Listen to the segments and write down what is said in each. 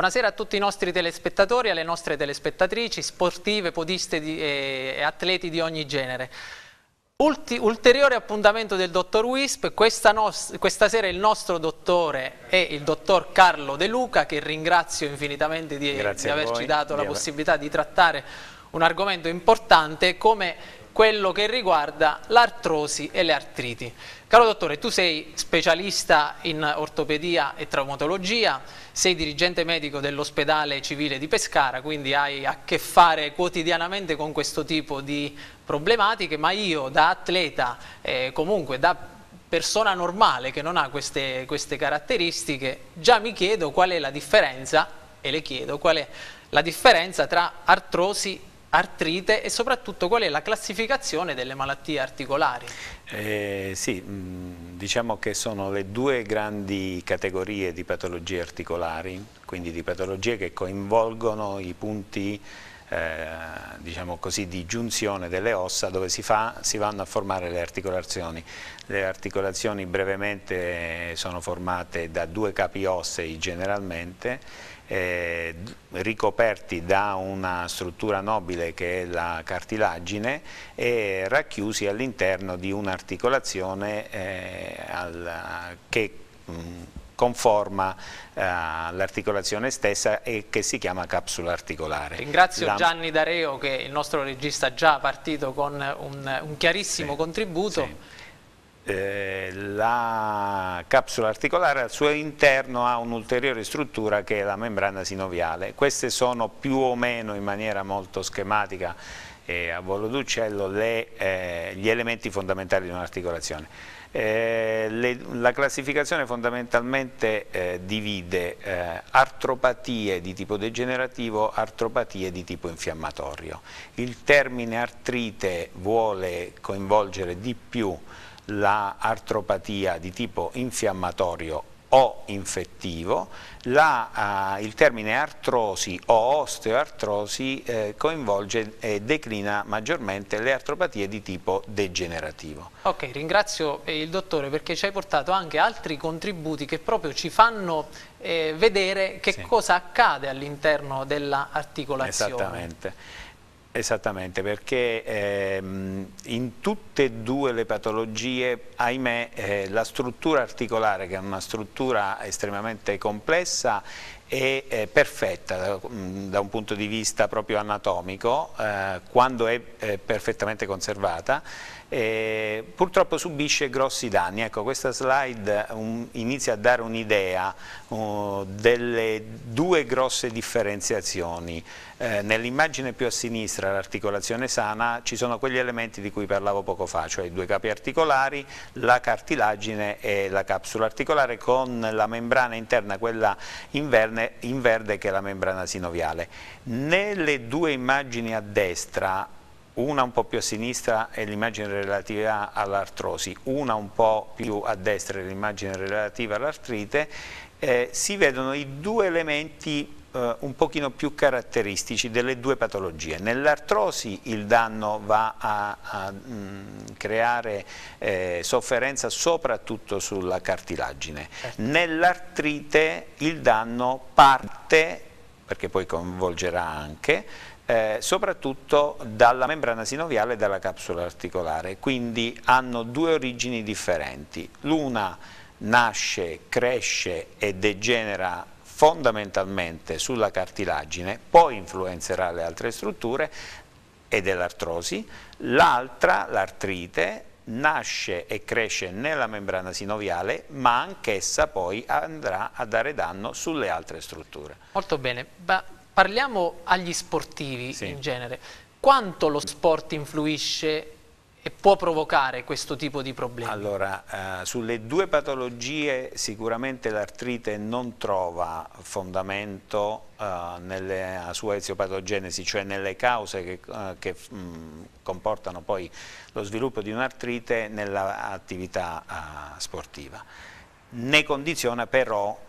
Buonasera a tutti i nostri telespettatori alle nostre telespettatrici, sportive, podiste e atleti di ogni genere. Ulti, ulteriore appuntamento del dottor Wisp, questa, questa, sera il nostro dottore è il dottor Carlo De Luca che ringrazio infinitamente di, di averci voi. dato la possibilità di trattare un argomento importante come quello che riguarda l'artrosi e le artriti. Caro dottore, tu sei specialista in ortopedia e traumatologia, sei dirigente medico dell'ospedale civile di Pescara, quindi hai a che fare quotidianamente con questo tipo di problematiche, ma io da atleta, eh, comunque da persona normale che non ha queste, queste caratteristiche, già mi chiedo qual è la differenza, e le chiedo qual è la differenza tra artrosi artrite e soprattutto qual è la classificazione delle malattie articolari? Eh, sì, mm, diciamo che sono le due grandi categorie di patologie articolari, quindi di patologie che coinvolgono i punti eh, diciamo così, di giunzione delle ossa dove si, fa, si vanno a formare le articolazioni. Le articolazioni brevemente sono formate da due capi ossei generalmente eh, ricoperti da una struttura nobile che è la cartilagine e racchiusi all'interno di un'articolazione eh, che mh, mm, conforma eh, l'articolazione stessa e che si chiama capsula articolare. Ringrazio La... Gianni Dareo che è il nostro regista già partito con un, un chiarissimo sì, contributo. Sì. Eh, la capsula articolare al suo interno ha un'ulteriore struttura che è la membrana sinoviale. Queste sono più o meno in maniera molto schematica e a volo d'uccello eh, gli elementi fondamentali di un'articolazione. Eh, la classificazione fondamentalmente eh, divide artropatie di tipo degenerativo, artropatie di tipo infiammatorio. Il termine artrite vuole coinvolgere di più la artropatia di tipo infiammatorio o infettivo, la, uh, il termine artrosi o osteoartrosi eh, coinvolge e declina maggiormente le artropatie di tipo degenerativo. Ok, ringrazio eh, il dottore perché ci hai portato anche altri contributi che proprio ci fanno eh, vedere che sì. cosa accade all'interno dell'articolazione. Esattamente. Esattamente, perché ehm, in tutte e due le patologie, ahimè, eh, la struttura articolare, che è una struttura estremamente complessa, è, è perfetta da, da, un punto di vista proprio anatomico, eh, quando è, è perfettamente conservata, eh, purtroppo subisce grossi danni. Ecco, questa slide um, inizia a dare un'idea uh, delle due grosse differenziazioni. Eh, Nell'immagine più a sinistra, l'articolazione sana, ci sono quegli elementi di cui parlavo poco fa, cioè i due capi articolari, la cartilagine e la capsula articolare con la membrana interna, quella in, verne, in verde che è la membrana sinoviale. Nelle due immagini a destra una un po' più a sinistra è l'immagine relativa all'artrosi, una un po' più a destra è l'immagine relativa all'artrite, eh, si vedono i due elementi eh, un pochino più caratteristici delle due patologie. Nell'artrosi il danno va a, a mh, mm, creare eh, sofferenza soprattutto sulla cartilagine, certo. nell'artrite il danno parte, perché poi coinvolgerà anche, eh, soprattutto dalla membrana sinoviale e dalla capsula articolare, quindi hanno due origini differenti, l'una nasce, cresce e degenera fondamentalmente sulla cartilagine, poi influenzerà le altre strutture ed è l'artrosi, l'altra, l'artrite, nasce e cresce nella membrana sinoviale ma anch'essa poi andrà a dare danno sulle altre strutture. Molto bene, ba Parliamo agli sportivi sì. in genere. Quanto lo sport influisce e può provocare questo tipo di problemi? Allora, eh, sulle due patologie sicuramente l'artrite non trova fondamento eh, nella sua eziopatogenesi, cioè nelle cause che, eh, che mh, mm, comportano poi lo sviluppo di un'artrite nell'attività eh, sportiva. Ne condiziona però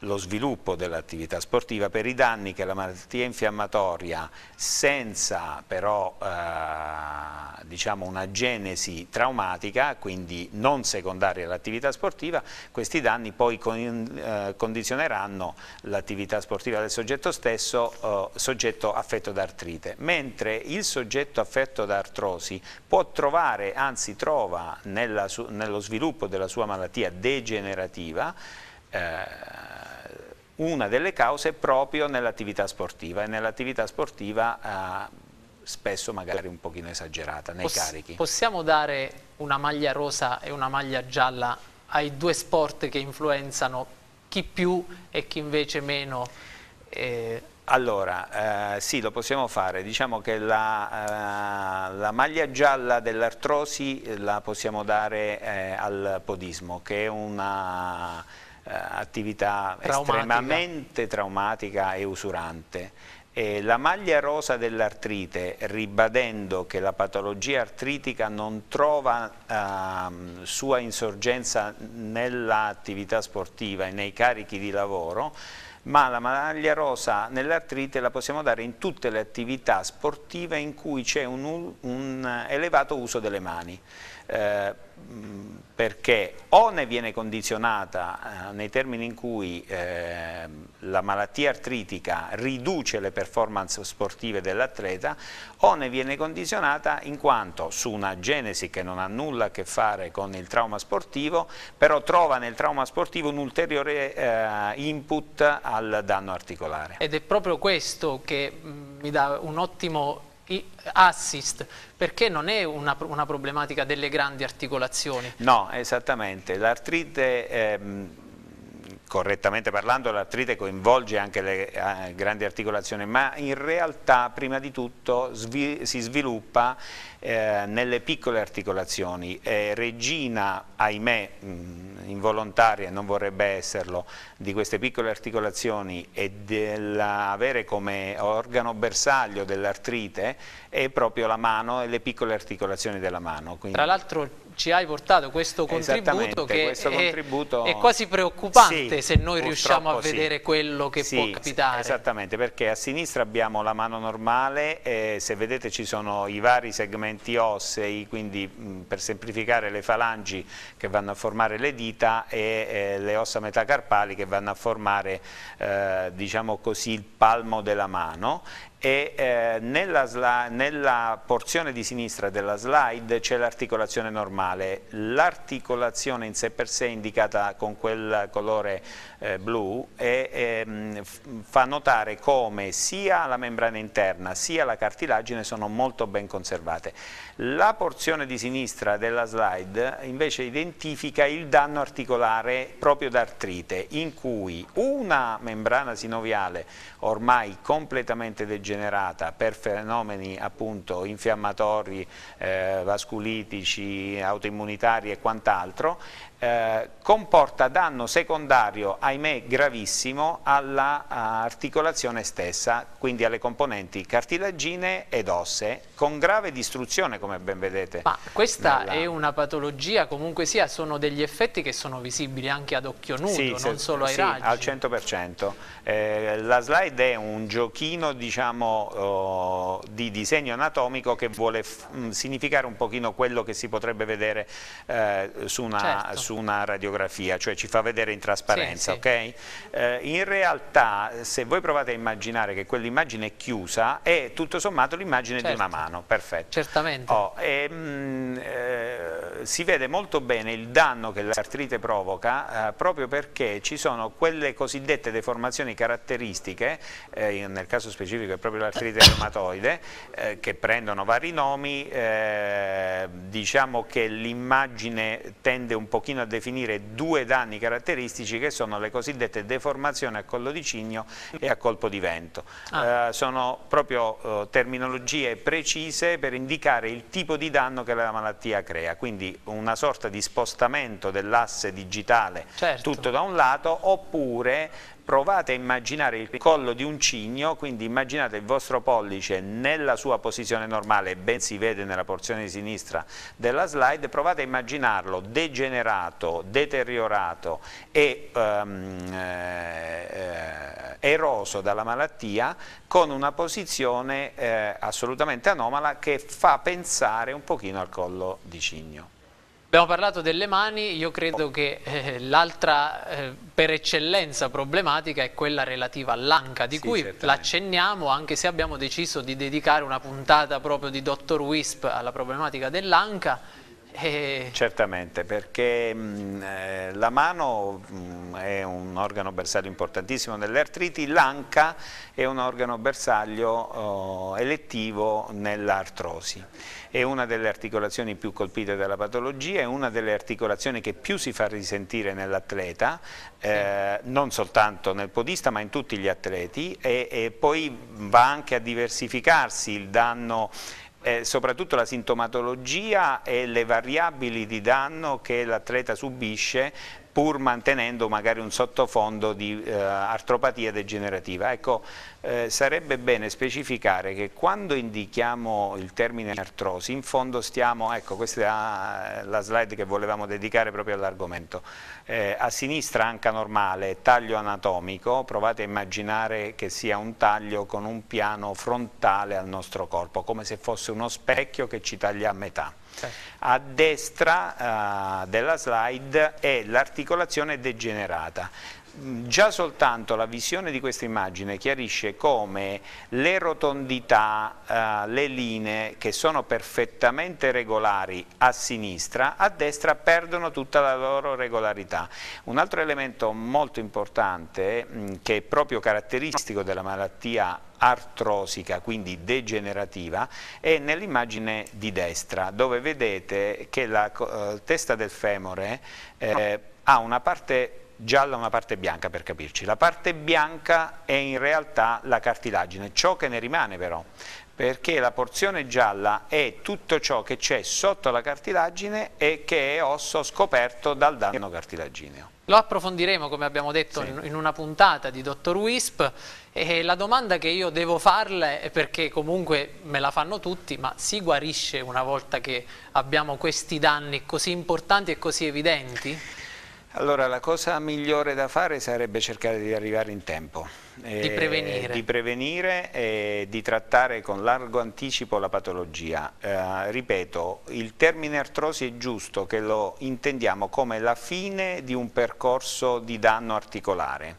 lo sviluppo dell'attività sportiva per i danni che la malattia infiammatoria senza però eh, diciamo una genesi traumatica, quindi non secondaria all'attività sportiva, questi danni poi con, eh, condizioneranno l'attività sportiva del soggetto stesso, eh, soggetto affetto da artrite, mentre il soggetto affetto da artrosi può trovare, anzi trova nella, nello sviluppo della sua malattia degenerativa eh, una delle cause proprio nell'attività sportiva e nell'attività sportiva eh, spesso magari un pochino esagerata nei Poss carichi. Possiamo dare una maglia rosa e una maglia gialla ai due sport che influenzano chi più e chi invece meno? Eh... Allora, eh, sì, lo possiamo fare. Diciamo che la, eh, la maglia gialla dell'artrosi eh, la possiamo dare eh, al podismo, che è una eh, attività traumatica. estremamente traumatica e usurante. E la maglia rosa dell'artrite, ribadendo che la patologia artritica non trova eh, sua insorgenza nell'attività sportiva e nei carichi di lavoro, ma la maglia rosa nell'artrite la possiamo dare in tutte le attività sportive in cui c'è un, un elevato uso delle mani. Eh, perché o ne viene condizionata eh, nei termini in cui eh, la malattia artritica riduce le performance sportive dell'atleta o ne viene condizionata in quanto su una genesi che non ha nulla a che fare con il trauma sportivo però trova nel trauma sportivo un ulteriore eh, input al danno articolare. Ed è proprio questo che mm, mi dà un ottimo assist, perché non è una, una problematica delle grandi articolazioni. No, esattamente. L'artrite... Ehm correttamente parlando l'artrite coinvolge anche le eh, grandi articolazioni, ma in realtà prima di tutto svi si sviluppa eh, nelle piccole articolazioni. Eh, regina, ahimè, mh, mm, involontaria, non vorrebbe esserlo, di queste piccole articolazioni e dell'avere come organo bersaglio dell'artrite è proprio la mano e le piccole articolazioni della mano. Quindi... Tra l'altro il ci hai portato questo contributo che questo è, contributo... è, quasi preoccupante sì, se noi riusciamo a vedere sì. quello che sì, può capitare. Esattamente, perché a sinistra abbiamo la mano normale, eh, se vedete ci sono i vari segmenti ossei, quindi mh, per semplificare le falangi che vanno a formare le dita e eh, le ossa metacarpali che vanno a formare eh, diciamo così, il palmo della mano e eh, nella, nella, porzione di sinistra della slide c'è l'articolazione normale, l'articolazione in sé per sé è indicata con quel colore eh, blu e ehm, fa notare come sia la membrana interna sia la cartilagine sono molto ben conservate. La porzione di sinistra della slide invece identifica il danno articolare proprio d'artrite in cui una membrana sinoviale ormai completamente degenerata generata per fenomeni appunto infiammatori, eh, vasculitici, autoimmunitari e quant'altro eh, comporta danno secondario, ahimè gravissimo, all'articolazione eh, stessa, quindi alle componenti cartilagine ed osse, con grave distruzione come ben vedete. Ma questa nella... è una patologia, comunque sia, sono degli effetti che sono visibili anche ad occhio nudo, sì, non se, solo ai sì, raggi. al 100%. Eh, la slide è un giochino, diciamo, oh, di disegno anatomico che vuole significare un pochino quello che si potrebbe vedere eh, su una... Certo su una radiografia, cioè ci fa vedere in trasparenza, sì, ok? Sì. Eh, in realtà se voi provate a immaginare che quell'immagine è chiusa è tutto sommato l'immagine certo. di una certo. mano, perfetto. Certamente. Oh, e, ehm, mh, eh, si vede molto bene il danno che l'artrite provoca eh, proprio perché ci sono quelle cosiddette deformazioni caratteristiche, eh, nel caso specifico è proprio l'artrite reumatoide, eh, che prendono vari nomi, eh, diciamo che l'immagine tende un pochino a definire due danni caratteristici che sono le cosiddette deformazioni a collo di cigno e a colpo di vento. Ah. Eh, sono proprio terminologie precise per indicare il tipo di danno che la malattia crea, quindi una sorta di spostamento dell'asse digitale certo. tutto da un lato oppure provate a immaginare il collo di un cigno, quindi immaginate il vostro pollice nella sua posizione normale, ben si vede nella porzione di sinistra della slide, provate a immaginarlo degenerato, deteriorato e um, eh, eroso dalla malattia con una posizione eh, assolutamente anomala che fa pensare un pochino al collo di cigno. Abbiamo parlato delle mani, io credo oh. che eh, l'altra eh, per eccellenza problematica è quella relativa all'anca, di sì, cui l'accenniamo anche se abbiamo deciso di dedicare una puntata proprio di Dr. Wisp alla problematica dell'anca e... Eh, Certamente, perché mh, mm, eh, la mano mh, mm, è un organo bersaglio importantissimo nelle artriti, l'anca è un organo bersaglio oh, elettivo nell'artrosi. È una delle articolazioni più colpite dalla patologia, è una delle articolazioni che più si fa risentire nell'atleta, sì. eh, non soltanto nel podista ma in tutti gli atleti e, e poi va anche a diversificarsi il danno eh, soprattutto la sintomatologia e le variabili di danno che l'atleta subisce pur mantenendo magari un sottofondo di eh, artropatia degenerativa. Ecco, eh, sarebbe bene specificare che quando indichiamo il termine artrosi, in fondo stiamo, ecco questa è la, slide che volevamo dedicare proprio all'argomento, eh, a sinistra anca normale, taglio anatomico, provate a immaginare che sia un taglio con un piano frontale al nostro corpo, come se fosse uno specchio che ci taglia a metà. Certo. A destra uh, della slide è l'articolazione degenerata. Già soltanto la visione di questa immagine chiarisce come le rotondità, eh, le linee che sono perfettamente regolari a sinistra, a destra perdono tutta la loro regolarità. Un altro elemento molto importante mh, mm, che è proprio caratteristico della malattia artrosica, quindi degenerativa, è nell'immagine di destra dove vedete che la eh, testa del femore eh, ha una parte gialla e una parte bianca per capirci. La parte bianca è in realtà la cartilagine, ciò che ne rimane però, perché la porzione gialla è tutto ciò che c'è sotto la cartilagine e che è osso scoperto dal danno cartilagineo. Lo approfondiremo, come abbiamo detto, sì. in una puntata di Dottor Wisp e la domanda che io devo farle, perché comunque me la fanno tutti, ma si guarisce una volta che abbiamo questi danni così importanti e così evidenti? Allora la cosa migliore da fare sarebbe cercare di arrivare in tempo, eh, di prevenire, di, prevenire eh, di trattare con largo anticipo la patologia. Eh, ripeto, il termine artrosi è giusto che lo intendiamo come la fine di un percorso di danno articolare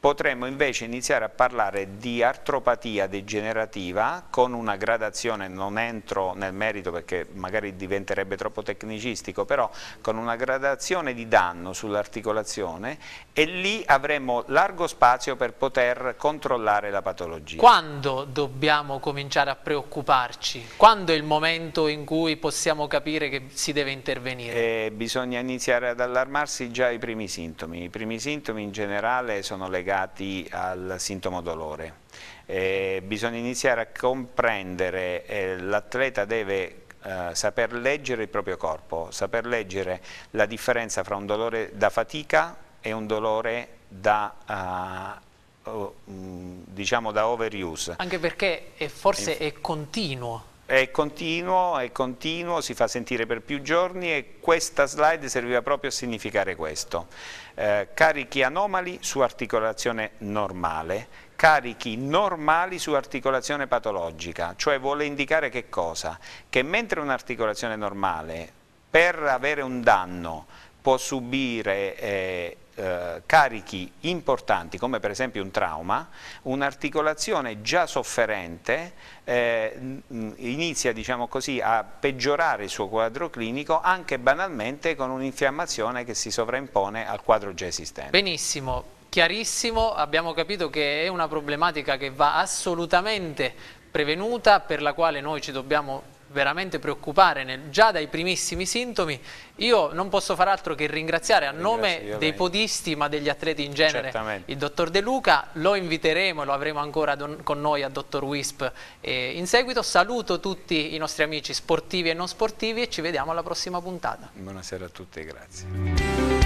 potremmo invece iniziare a parlare di artropatia degenerativa con una gradazione, non entro nel merito perché magari diventerebbe troppo tecnicistico, però con una gradazione di danno sull'articolazione e lì avremo largo spazio per poter controllare la patologia. Quando dobbiamo cominciare a preoccuparci? Quando è il momento in cui possiamo capire che si deve intervenire? Eh, bisogna iniziare ad allarmarsi già i primi sintomi, i primi sintomi in generale sono legati legati al sintomo dolore. Eh, bisogna iniziare a comprendere, eh, l'atleta deve eh, saper leggere il proprio corpo, saper leggere la differenza fra un dolore da fatica e un dolore da... Uh, diciamo da overuse. Anche perché è forse è continuo è continuo, è continuo, si fa sentire per più giorni e questa slide serviva proprio a significare questo. Eh, carichi anomali su articolazione normale, carichi normali su articolazione patologica, cioè vuole indicare che cosa? Che mentre un'articolazione normale per avere un danno può subire eh, eh, carichi importanti come per esempio un trauma, un'articolazione già sofferente eh, inizia diciamo così, a peggiorare il suo quadro clinico anche banalmente con un'infiammazione che si sovraimpone al quadro già esistente. Benissimo. Chiarissimo, abbiamo capito che è una problematica che va assolutamente prevenuta, per la quale noi ci dobbiamo veramente preoccupare nel, già dai primissimi sintomi, io non posso far altro che ringraziare a nome dei podisti ma degli atleti in genere Certamente. il dottor De Luca, lo inviteremo, lo avremo ancora don, con noi a dottor Wisp e in seguito, saluto tutti i nostri amici sportivi e non sportivi e ci vediamo alla prossima puntata. Buonasera a tutti e grazie.